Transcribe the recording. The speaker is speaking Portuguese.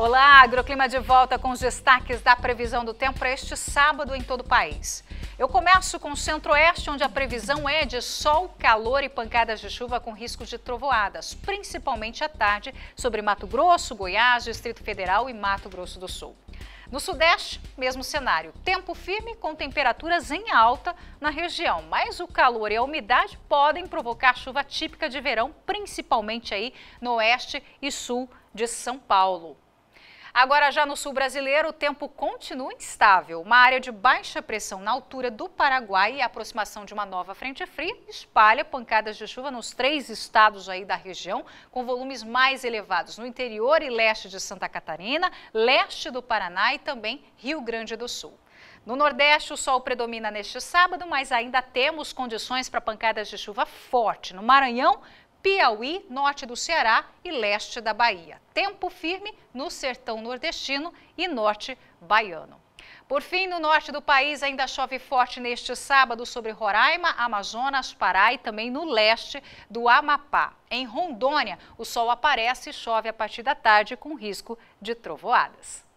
Olá, Agroclima de volta com os destaques da previsão do tempo para este sábado em todo o país. Eu começo com o centro-oeste, onde a previsão é de sol, calor e pancadas de chuva com risco de trovoadas, principalmente à tarde, sobre Mato Grosso, Goiás, Distrito Federal e Mato Grosso do Sul. No Sudeste, mesmo cenário. Tempo firme com temperaturas em alta na região, mas o calor e a umidade podem provocar chuva típica de verão, principalmente aí no oeste e sul de São Paulo. Agora, já no sul brasileiro, o tempo continua instável. Uma área de baixa pressão na altura do Paraguai e a aproximação de uma nova frente fria espalha pancadas de chuva nos três estados aí da região, com volumes mais elevados no interior e leste de Santa Catarina, leste do Paraná e também Rio Grande do Sul. No Nordeste, o sol predomina neste sábado, mas ainda temos condições para pancadas de chuva forte no Maranhão, Piauí, norte do Ceará e leste da Bahia. Tempo firme no sertão nordestino e norte baiano. Por fim, no norte do país ainda chove forte neste sábado sobre Roraima, Amazonas, Pará e também no leste do Amapá. Em Rondônia, o sol aparece e chove a partir da tarde com risco de trovoadas.